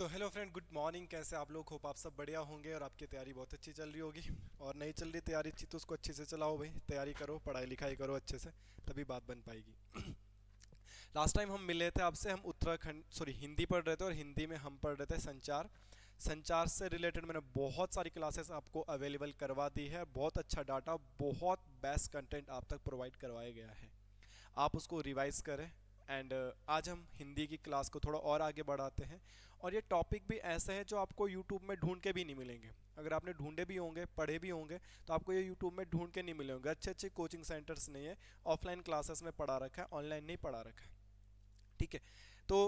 तो hello friend good morning कैसे आप लोग होप आप सब बढ़िया होंगे और आपकी तैयारी बहुत अच्छी चल रही होगी और नहीं चल रही तैयारी अच्छी तो उसको अच्छे से चलाओ भाई तैयारी करो पढ़ाई लिखाई करो अच्छे से तभी बात बन पाएगी लास्ट टाइम हम मिले थे आपसे हम उत्तराखंड सॉरी हिंदी पढ़ रहे थे और हिंदी में हम पढ़ रहे थे संचार संचार से रिलेटेड मैंने बहुत सारी क्लासेस आपको अवेलेबल करवा दी है बहुत अच्छा डाटा बहुत बेस्ट कंटेंट आप तक प्रोवाइड करवाया गया है आप उसको रिवाइज करें एंड uh, आज हम हिंदी की क्लास को थोड़ा और आगे बढ़ाते हैं और ये टॉपिक भी ऐसे हैं जो आपको यूट्यूब में ढूंढ के भी नहीं मिलेंगे अगर आपने ढूंढे भी होंगे पढ़े भी होंगे तो आपको ये यूट्यूब में ढूंढ के नहीं मिले होंगे अच्छे अच्छे कोचिंग सेंटर्स नहीं है ऑफलाइन क्लासेस में पढ़ा रखा है ऑनलाइन नहीं पढ़ा रखा है ठीक है तो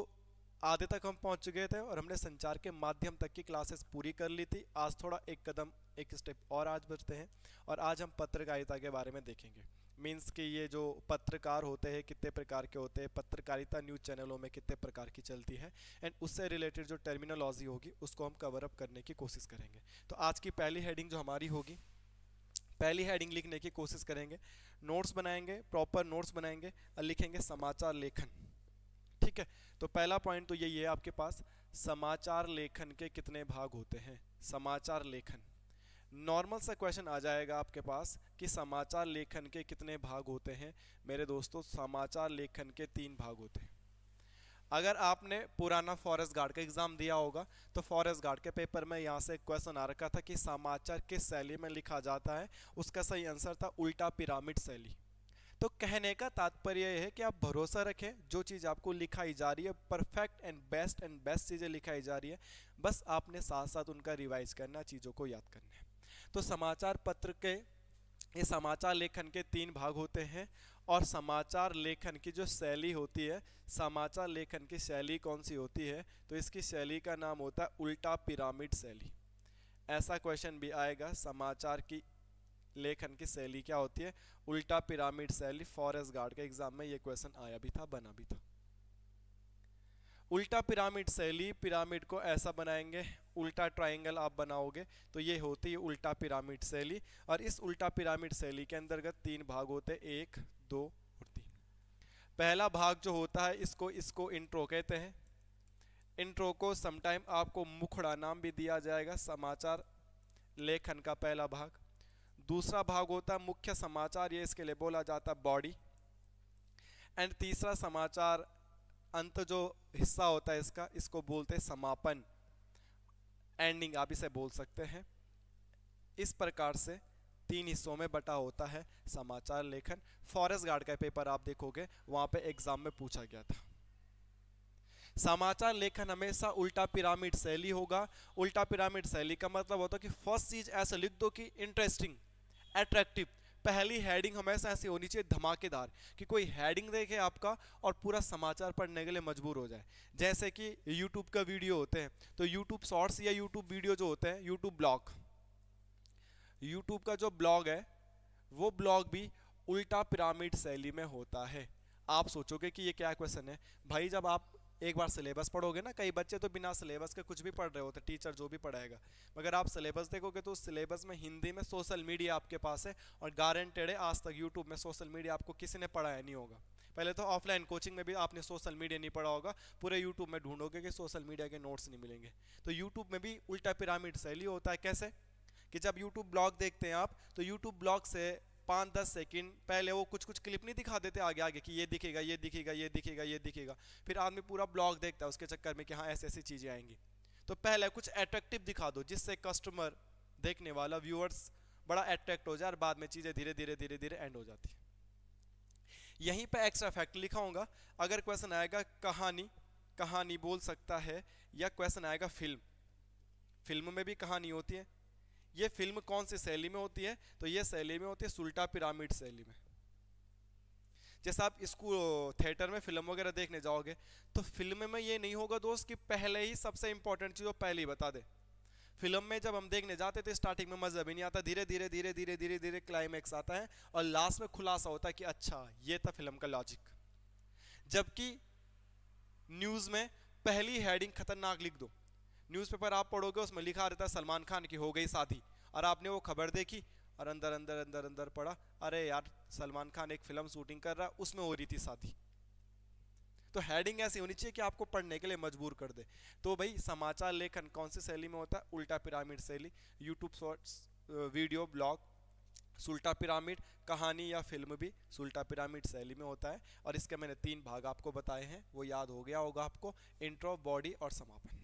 आधे तक हम पहुँच चुके थे और हमने संचार के माध्यम तक की क्लासेस पूरी कर ली थी आज थोड़ा एक कदम एक स्टेप और आज बचते हैं और आज हम पत्रकारिता के बारे में देखेंगे मीन्स कि ये जो पत्रकार होते हैं कितने प्रकार के होते हैं पत्रकारिता न्यूज़ चैनलों में कितने प्रकार की चलती है एंड उससे रिलेटेड जो टर्मिनोलॉजी होगी उसको हम कवर अप करने की कोशिश करेंगे तो आज की पहली हेडिंग जो हमारी होगी पहली हेडिंग लिखने की कोशिश करेंगे नोट्स बनाएंगे प्रॉपर नोट्स बनाएंगे और लिखेंगे समाचार लेखन ठीक है तो पहला पॉइंट तो यही है आपके पास समाचार लेखन के कितने भाग होते हैं समाचार लेखन नॉर्मल सा क्वेश्चन आ जाएगा आपके पास कि समाचार लेखन के कितने भाग होते हैं मेरे दोस्तों समाचार लेखन के तीन भाग होते हैं अगर आपने पुराना फॉरेस्ट गार्ड का एग्ज़ाम दिया होगा तो फॉरेस्ट गार्ड के पेपर में यहाँ से क्वेश्चन आ रखा था कि समाचार किस शैली में लिखा जाता है उसका सही आंसर था उल्टा पिरामिड शैली तो कहने का तात्पर्य यह है कि आप भरोसा रखें जो चीज़ आपको लिखाई जा रही है perfect and best and best चीज़ें लिखाई जा रही है बस आपने साथ साथ उनका रिवाइज करना चीज़ों को याद करना है तो समाचार पत्र के ये समाचार लेखन के तीन भाग होते हैं और समाचार लेखन की जो शैली होती है समाचार लेखन की शैली कौन सी होती है तो इसकी शैली का नाम होता है उल्टा पिरामिड शैली ऐसा क्वेश्चन भी आएगा समाचार की लेखन की शैली क्या होती है उल्टा पिरामिड शैली फॉरेस्ट गार्ड के एग्जाम में ये क्वेश्चन आया भी था बना भी था उल्टा पिरामिड शैली पिरामिड को ऐसा बनाएंगे उल्टा ट्रायंगल आप बनाओगे तो ये होती है उल्टा पिरामिड शैली और इस उल्टा पिरामिड शैली के अंतर्गत तीन भाग होते हैं एक दो और तीन पहला भाग जो होता है इसको इसको इंट्रो कहते हैं इंट्रो को समटाइम आपको मुखड़ा नाम भी दिया जाएगा समाचार लेखन का पहला भाग दूसरा भाग होता है मुख्य समाचार ये इसके लिए बोला जाता है बॉडी एंड तीसरा समाचार अंत जो हिस्सा होता है इसका इसको बोलते हैं समापन एंडिंग आप इसे बोल सकते हैं इस प्रकार से तीन हिस्सों में बटा होता है समाचार लेखन फॉरेस्ट गार्ड का पेपर आप देखोगे वहां पे एग्जाम में पूछा गया था समाचार लेखन हमेशा उल्टा पिरामिड शैली होगा उल्टा पिरामिड शैली का मतलब होता है कि फर्स्ट चीज ऐसा लिख दो कि इंटरेस्टिंग एट्रैक्टिव पहली हेडिंग हमेशा ऐसी होनी चाहिए धमाकेदार कि कोई हेडिंग देखे आपका और पूरा समाचार पढ़ने के लिए मजबूर हो जाए जैसे कि यूट्यूब का वीडियो होते हैं तो यूट्यूब शॉर्ट्स या यूट्यूब वीडियो जो होते हैं यूट्यूब ब्लॉग यूट्यूब का जो ब्लॉग है वो ब्लॉग भी उल्टा पिरामिड शैली में होता है आप सोचोगे कि ये क्या क्वेश्चन है भाई जब आप एक बार सिलेबस पढ़ोगे ना कई बच्चे तो बिना सिलेबस के कुछ भी पढ़ रहे होते टीचर जो भी पढ़ाएगा मगर आप सिलेबस देखोगे तो उस सिलेबस में हिंदी में सोशल मीडिया आपके पास है और गारंटेड है आज तक यूट्यूब में सोशल मीडिया आपको किसी ने पढ़ाया नहीं होगा पहले तो ऑफलाइन कोचिंग में भी आपने सोशल मीडिया नहीं पढ़ा होगा पूरे यूट्यूब में ढूंढोगे कि सोशल मीडिया के नोट्स नहीं मिलेंगे तो यूट्यूब में भी उल्टा पिरामिड शैली होता है कैसे कि जब यूट्यूब ब्लॉग देखते हैं आप तो यूट्यूब ब्लॉग से पाँच दस सेकंड पहले वो कुछ कुछ क्लिप नहीं दिखा देते आगे आगे कि ये दिखेगा ये दिखेगा ये दिखेगा ये दिखेगा फिर आदमी पूरा ब्लॉग देखता है उसके चक्कर में कि हाँ ऐसी ऐसी चीज़ें आएंगी तो पहले कुछ अट्रैक्टिव दिखा दो जिससे कस्टमर देखने वाला व्यूअर्स बड़ा अट्रैक्ट हो जाए और बाद में चीज़ें धीरे धीरे धीरे धीरे एंड हो जाती यहीं पर एक्स्ट्रा फैक्ट लिखा होगा अगर क्वेश्चन आएगा कहानी कहानी बोल सकता है या क्वेश्चन आएगा फिल्म फिल्म में भी कहानी होती है ये फिल्म कौन सी शैली में होती है तो ये शैली में होती है सुल्टा पिरामिड शैली में जैसे आप स्कूल थिएटर में फिल्म वगैरह देखने जाओगे तो फिल्म में ये नहीं होगा दोस्त कि पहले ही सबसे इंपॉर्टेंट चीज़ वो पहले ही बता दे फिल्म में जब हम देखने जाते तो स्टार्टिंग में मज़ा भी नहीं आता धीरे धीरे धीरे धीरे धीरे धीरे क्लाइमैक्स आता है और लास्ट में खुलासा होता है कि अच्छा ये था फिल्म का लॉजिक जबकि न्यूज़ में पहली हेडिंग खतरनाक लिख दो न्यूज़पेपर आप पढ़ोगे उसमें लिखा रहता है सलमान खान की हो गई शादी और आपने वो खबर देखी और अंदर अंदर अंदर अंदर पढ़ा अरे यार सलमान खान एक फिल्म शूटिंग कर रहा है उसमें हो रही थी शादी तो हेडिंग ऐसी होनी चाहिए कि आपको पढ़ने के लिए मजबूर कर दे तो भाई समाचार लेखन कौन सी शैली में होता है उल्टा पिरामिड शैली यूट्यूब शॉर्ट्स वीडियो ब्लॉग सुल्टा पिरामिड कहानी या फिल्म भी सुल्टा पिरामिड शैली में होता है और इसके मैंने तीन भाग आपको बताए हैं वो याद हो गया होगा आपको इंट्रो बॉडी और समापन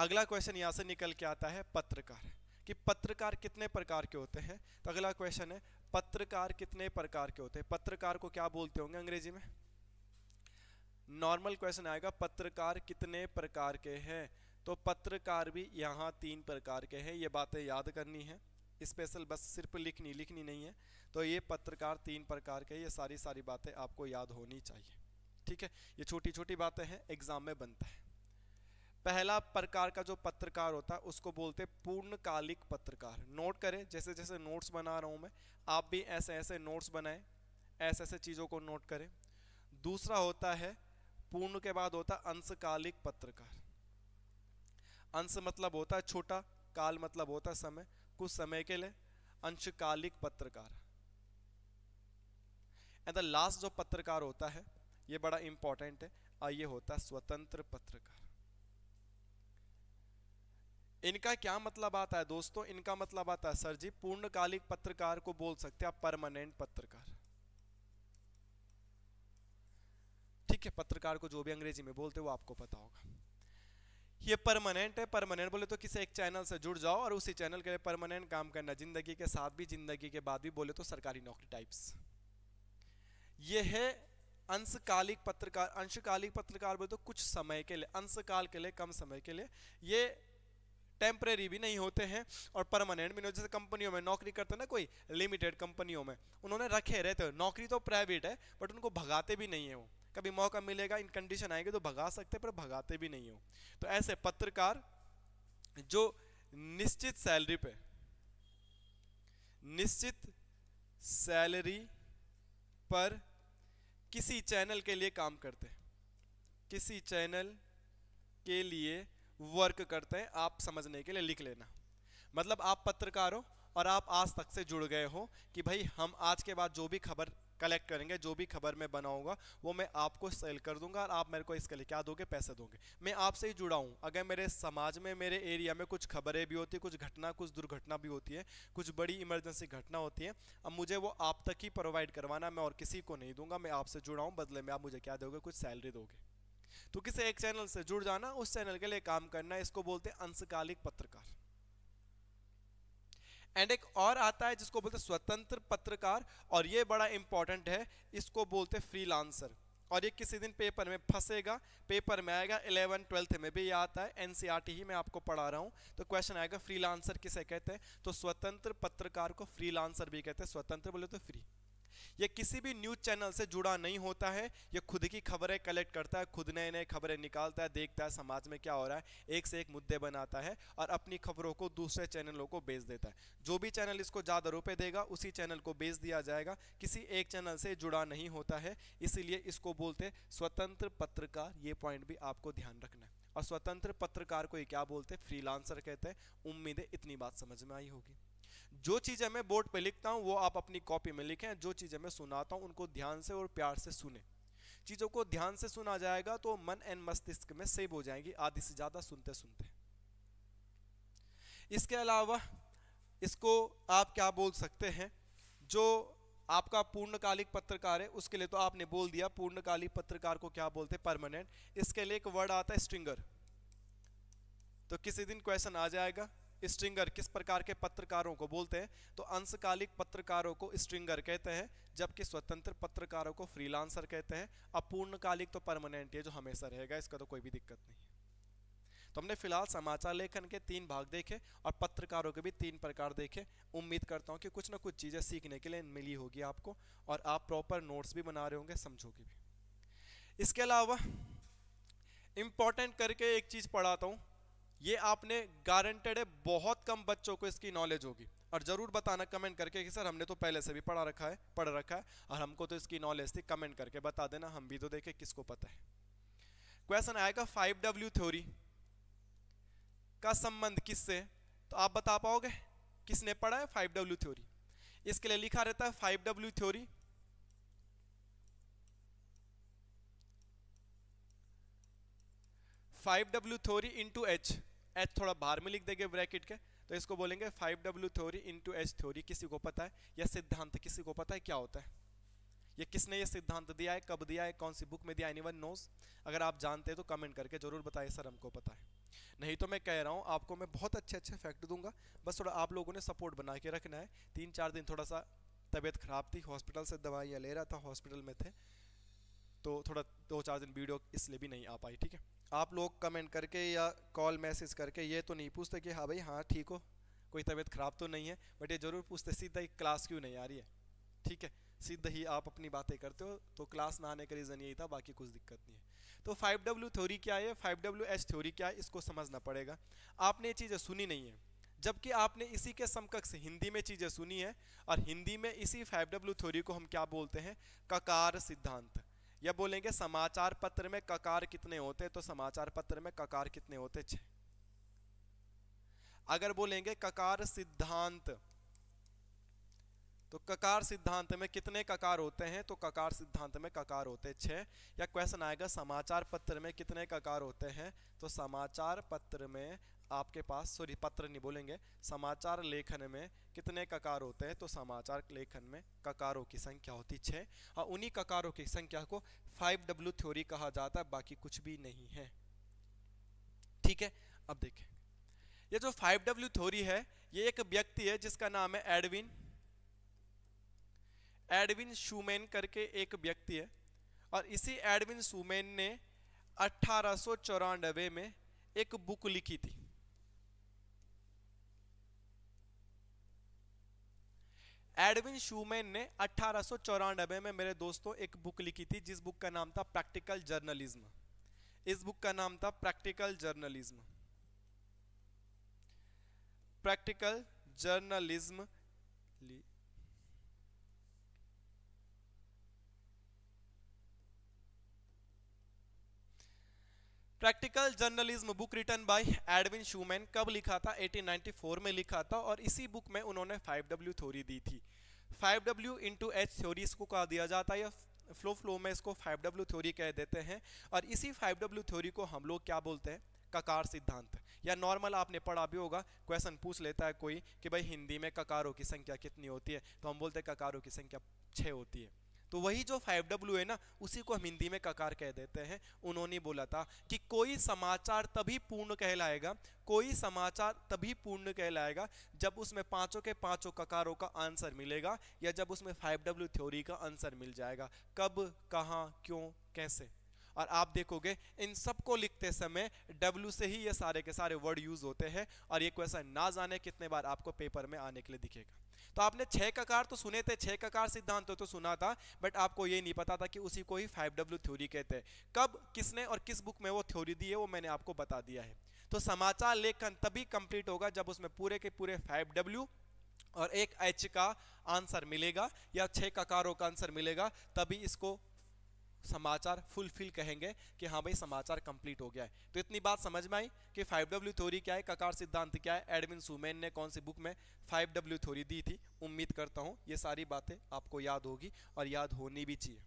अगला क्वेश्चन यहाँ से निकल के आता है पत्रकार कि पत्रकार कितने प्रकार के होते हैं तो अगला क्वेश्चन है पत्रकार कितने प्रकार के होते हैं पत्रकार को क्या बोलते होंगे अंग्रेजी में नॉर्मल क्वेश्चन आएगा पत्रकार कितने प्रकार के हैं तो पत्रकार भी यहाँ तीन प्रकार के हैं ये बातें याद करनी है स्पेशल बस सिर्फ लिखनी लिखनी नहीं है तो ये पत्रकार तीन प्रकार के ये सारी सारी बातें आपको याद होनी चाहिए ठीक है ये छोटी छोटी बातें हैं एग्ज़ाम में बनता है पहला प्रकार का जो पत्रकार होता है उसको बोलते हैं पूर्णकालिक पत्रकार नोट करें जैसे जैसे नोट्स बना रहा हूँ मैं आप भी ऐसे ऐसे नोट्स बनाएं ऐसे ऐसे चीज़ों को नोट करें दूसरा होता है पूर्ण के बाद होता है अंशकालिक पत्रकार अंश मतलब होता है छोटा काल मतलब होता है समय कुछ समय के लिए अंशकालिक पत्रकार एंड द लास्ट जो पत्रकार होता है ये बड़ा इंपॉर्टेंट है और ये होता है स्वतंत्र पत्रकार इनका क्या मतलब आता है दोस्तों इनका मतलब आता है सर जी पूर्णकालिक पत्रकार को बोल सकते हैं परमानेंट पत्रकार ठीक है पत्रकार को जो भी अंग्रेजी में बोलते वो आपको पता होगा ये परमानेंट है परमानेंट बोले तो किसी एक चैनल से जुड़ जाओ और उसी चैनल के लिए परमानेंट काम करना जिंदगी के साथ भी जिंदगी के बाद भी बोले तो सरकारी नौकरी टाइप्स ये है अंशकालिक पत्रकार अंशकालिक पत्रकार बोले तो कुछ समय के लिए अंशकाल के लिए कम समय के लिए ये टेम्प्रेरी भी नहीं होते हैं और परमानेंट भी नहीं जैसे कंपनियों में नौकरी करते ना कोई लिमिटेड कंपनियों में उन्होंने रखे रहते हो नौकरी तो प्राइवेट है बट उनको भगाते भी नहीं है वो कभी मौका मिलेगा इन कंडीशन आएंगे तो भगा सकते पर भगाते भी नहीं हो तो ऐसे पत्रकार जो निश्चित सैलरी पे निश्चित सैलरी पर किसी चैनल के लिए काम करते किसी चैनल के लिए वर्क करते हैं आप समझने के लिए लिख लेना मतलब आप पत्रकार हो और आप आज तक से जुड़ गए हो कि भाई हम आज के बाद जो भी खबर कलेक्ट करेंगे जो भी खबर मैं बनाऊंगा वो मैं आपको सेल कर दूंगा और आप मेरे को इसके लिए क्या दोगे पैसे दोगे मैं आपसे ही जुड़ा हूँ अगर मेरे समाज में मेरे एरिया में कुछ खबरें भी होती है कुछ घटना कुछ दुर्घटना भी होती है कुछ बड़ी इमरजेंसी घटना होती है अब मुझे वो आप तक ही प्रोवाइड करवाना मैं और किसी को नहीं दूंगा मैं आपसे जुड़ा हूँ बदले में आप मुझे क्या दोगे कुछ सैलरी दोगे तो किसी एक चैनल से जुड़ जाना उस चैनल के लिए काम करना इसको बोलते हैं अंशकालिक पत्रकार एंड एक और आता है जिसको बोलते स्वतंत्र पत्रकार और ये बड़ा इंपॉर्टेंट है इसको बोलते फ्रीलांसर और ये किसी दिन पेपर में फंसेगा पेपर में आएगा इलेवन ट्वेल्थ में भी ये आता है एनसीईआरटी e ही मैं आपको पढ़ा रहा हूँ तो क्वेश्चन आएगा फ्रीलांसर किसे कहते हैं तो स्वतंत्र पत्रकार को फ्रीलांसर भी कहते हैं स्वतंत्र बोले तो फ्री यह किसी भी न्यूज चैनल से जुड़ा नहीं होता है यह खुद की खबरें कलेक्ट करता है खुद नए नए खबरें निकालता है देखता है समाज में क्या हो रहा है एक से एक मुद्दे बनाता है और अपनी खबरों को दूसरे चैनलों को बेच देता है जो भी चैनल इसको ज़्यादा रुपए देगा उसी चैनल को बेच दिया जाएगा किसी एक चैनल से जुड़ा नहीं होता है इसीलिए इसको बोलते स्वतंत्र पत्रकार ये पॉइंट भी आपको ध्यान रखना है और स्वतंत्र पत्रकार को ये क्या बोलते हैं फ्रीलांसर कहते हैं उम्मीदें इतनी बात समझ में आई होगी जो चीज़ें मैं बोर्ड पे लिखता हूँ वो आप अपनी कॉपी में लिखें जो चीज़ें मैं सुनाता हूँ उनको ध्यान से और प्यार से सुने चीज़ों को ध्यान से सुना जाएगा तो मन एंड मस्तिष्क में सेव हो जाएंगी आधी से ज़्यादा सुनते सुनते इसके अलावा इसको आप क्या बोल सकते हैं जो आपका पूर्णकालिक पत्रकार है उसके लिए तो आपने बोल दिया पूर्णकालिक पत्रकार को क्या बोलते हैं परमानेंट इसके लिए एक वर्ड आता है स्ट्रिंगर तो किसी दिन क्वेश्चन आ जाएगा स्ट्रिंगर किस प्रकार के पत्रकारों को बोलते हैं तो अंशकालिक पत्रकारों को स्ट्रिंगर कहते हैं जबकि स्वतंत्र पत्रकारों को फ्रीलांसर कहते हैं अपूर्णकालिक तो परमानेंट है जो हमेशा रहेगा इसका तो कोई भी दिक्कत नहीं तो हमने फिलहाल समाचार लेखन के तीन भाग देखे और पत्रकारों के भी तीन प्रकार देखे उम्मीद करता हूँ कि कुछ ना कुछ चीज़ें सीखने के लिए मिली होगी आपको और आप प्रॉपर नोट्स भी बना रहे होंगे समझोगे भी इसके अलावा इम्पॉर्टेंट करके एक चीज़ पढ़ाता हूँ ये आपने गारंटेड है बहुत कम बच्चों को इसकी नॉलेज होगी और ज़रूर बताना कमेंट करके कि सर हमने तो पहले से भी पढ़ा रखा है पढ़ रखा है और हमको तो इसकी नॉलेज थी कमेंट करके बता देना हम भी तो देखें किसको पता है क्वेश्चन आएगा फाइव डब्ल्यू थ्योरी का संबंध किससे तो आप बता पाओगे किसने पढ़ा है फाइव डब्ल्यू थ्योरी इसके लिए लिखा रहता है five W theory five W theory into H H थोड़ा बाहर में लिख देंगे ब्रैकेट के तो इसको बोलेंगे five W theory into H theory किसी को पता है या सिद्धांत किसी को पता है क्या होता है ये किसने ये सिद्धांत दिया है कब दिया है कौन सी बुक में दिया एनी वन नोस अगर आप जानते हैं तो कमेंट करके जरूर बताइए सर हमको पता है नहीं तो मैं कह रहा हूँ आपको मैं बहुत अच्छे अच्छे फैक्ट दूंगा बस थोड़ा आप लोगों ने सपोर्ट बना के रखना है तीन चार दिन थोड़ा सा तबीयत खराब थी हॉस्पिटल से दवाइयाँ ले रहा था हॉस्पिटल में थे तो थोड़ा दो चार दिन वीडियो इसलिए भी नहीं आ पाई ठीक है आप लोग कमेंट करके या कॉल मैसेज करके ये तो नहीं पूछते कि हाँ भाई हाँ ठीक हो कोई तबीयत ख़राब तो नहीं है बट ये ज़रूर पूछते सीधा ही क्लास क्यों नहीं आ रही है ठीक है सीधा ही आप अपनी बातें करते हो तो क्लास ना आने का रीज़न यही था बाकी कुछ दिक्कत नहीं है तो फाइव डब्ल्यू थ्योरी क्या है फाइव डब्ल्यू एच थ्योरी क्या है इसको समझना पड़ेगा आपने ये चीज़ें सुनी नहीं है जबकि आपने इसी के समकक्ष हिंदी में चीज़ें सुनी है और हिंदी में इसी फाइव डब्ल्यू थ्योरी को हम क्या बोलते हैं ककार सिद्धांत या बोलेंगे समाचार पत्र में ककार कितने होते तो समाचार पत्र में ककार कितने होते छ अगर बोलेंगे ककार सिद्धांत तो ककार सिद्धांत में कितने ककार होते हैं तो ककार सिद्धांत में ककार होते छः या क्वेश्चन आएगा समाचार पत्र में कितने ककार होते हैं तो समाचार पत्र में आपके पास सॉरी पत्र नहीं बोलेंगे समाचार लेखन में कितने ककार होते हैं तो समाचार लेखन में ककारों की संख्या होती है छः और हाँ, उन्हीं ककारों की संख्या को फाइव डब्ल्यू थ्योरी कहा जाता है बाकी कुछ भी नहीं है ठीक है अब देखें ये जो फाइव डब्ल्यू थ्योरी है ये एक व्यक्ति है जिसका नाम है एडविन एडविन शूमेन करके एक व्यक्ति है और इसी एडविन शूमैन ने अट्ठारह में एक बुक लिखी थी एडविन शूमैन ने अट्ठारह में मेरे दोस्तों एक बुक लिखी थी जिस बुक का नाम था प्रैक्टिकल जर्नलिज्म इस बुक का नाम था practical journalism practical journalism practical journalism book written by Edwin Shuman कब लिखा था 1894 में लिखा था और इसी बुक में उन्होंने 5W थ्योरी दी थी 5W इंटू एच थ्योरी इसको कहा दिया जाता है या फ्लो फ्लो में इसको 5W थ्योरी कह देते हैं और इसी 5W थ्योरी को हम लोग क्या बोलते हैं ककार सिद्धांत या नॉर्मल आपने पढ़ा भी होगा क्वेश्चन पूछ लेता है कोई कि भाई हिंदी में ककारों की संख्या कितनी होती है तो हम बोलते हैं ककारों की संख्या छः होती है तो वही जो फाइव डब्ल्यू है ना उसी को हम हिंदी में ककार कह देते हैं उन्होंने बोला था कि कोई समाचार तभी पूर्ण कहलाएगा कोई समाचार तभी पूर्ण कहलाएगा जब उसमें पांचों के पांचों ककारों का आंसर मिलेगा या जब उसमें फाइव डब्ल्यू थ्योरी का आंसर मिल जाएगा कब कहाँ क्यों कैसे और आप देखोगे इन सबको लिखते समय डब्ल्यू से ही ये सारे के सारे वर्ड यूज होते हैं और ये क्वेश्चन ना जाने कितने बार आपको पेपर में आने के लिए दिखेगा तो आपने छह ककार तो सुने थे छह ककार सिद्धांत तो, तो सुना था बट आपको ये नहीं पता था कि उसी को ही फाइव डब्ल्यू थ्योरी कहते हैं कब किसने और किस बुक में वो थ्योरी दी है वो मैंने आपको बता दिया है तो समाचार लेखन तभी कंप्लीट होगा जब उसमें पूरे के पूरे फाइव डब्ल्यू और एक एच का आंसर मिलेगा या छह ककारों का आंसर मिलेगा तभी इसको समाचार फुलफिल कहेंगे कि हाँ भाई समाचार कंप्लीट हो गया है तो इतनी बात समझ में आई कि फाइव डब्ल्यू थ्योरी क्या है ककार सिद्धांत क्या है एडविन सुमेन ने कौन सी बुक में फाइव डब्ल्यू थ्योरी दी थी उम्मीद करता हूँ ये सारी बातें आपको याद होगी और याद होनी भी चाहिए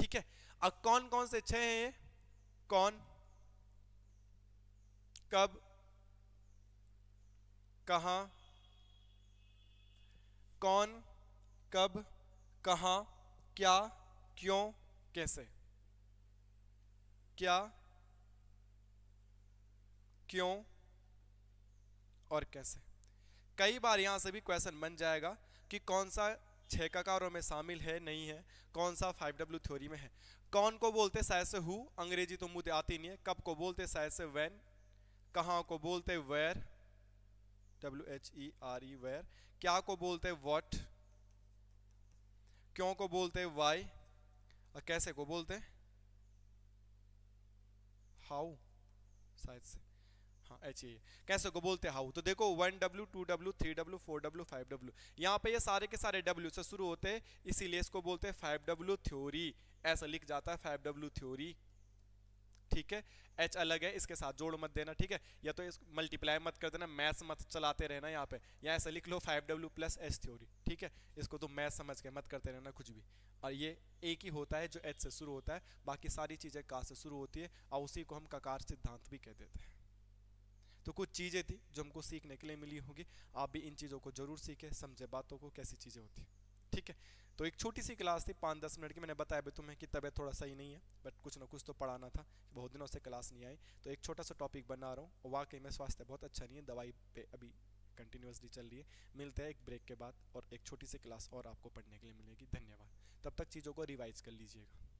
ठीक है अब कौन कौन से छह हैं कौन कब कहा कौन कब कहा क्या क्यों कैसे क्या क्यों और कैसे कई बार यहां से भी क्वेश्चन बन जाएगा कि कौन सा छः ककारों में शामिल है नहीं है कौन सा फाइव डब्ल्यू थ्योरी में है कौन को बोलते शायद से हु अंग्रेजी तो मुझे आती नहीं है कब को बोलते शायद से वैन कहाँ को बोलते where W H E R E where क्या को बोलते वॉट क्यों को बोलते वाई और कैसे को बोलते हाउ शायद से हाँ एच ए कैसे को बोलते हाउ तो देखो one W two W three W four W five W यहाँ पे ये सारे के सारे डब्ल्यू से शुरू होते हैं इसीलिए इसको बोलते हैं फाइव डब्ल्यू थ्योरी ऐसा लिख जाता है फाइव डब्ल्यू थ्योरी ठीक है एच अलग है इसके साथ जोड़ मत देना ठीक है या तो इस मल्टीप्लाई मत कर देना मैथ्स मत चलाते रहना यहाँ पे या ऐसा लिख लो five W plus H theory ठीक है इसको तो मैथ समझ के मत करते रहना कुछ भी और ये एक ही होता है जो एच से शुरू होता है बाकी सारी चीज़ें का से शुरू होती है और उसी को हम ककार सिद्धांत भी कह देते हैं तो कुछ चीज़ें थी जो हमको सीखने के लिए मिली होगी आप भी इन चीज़ों को जरूर सीखें समझे बातों को कैसी चीज़ें होती हैं ठीक है तो एक छोटी सी क्लास थी पाँच दस मिनट की मैंने बताया भी तुम्हें कि तबीयत थोड़ा सही नहीं है बट कुछ ना कुछ तो पढ़ाना था बहुत दिनों से क्लास नहीं आई तो एक छोटा सा टॉपिक बना रहा हूँ वाकई में स्वास्थ्य बहुत अच्छा नहीं है दवाई पे अभी कंटिन्यूसली चल रही है मिलते हैं एक ब्रेक के बाद और एक छोटी सी क्लास और आपको पढ़ने के लिए मिलेगी धन्यवाद तब तक चीज़ों को रिवाइज कर लीजिएगा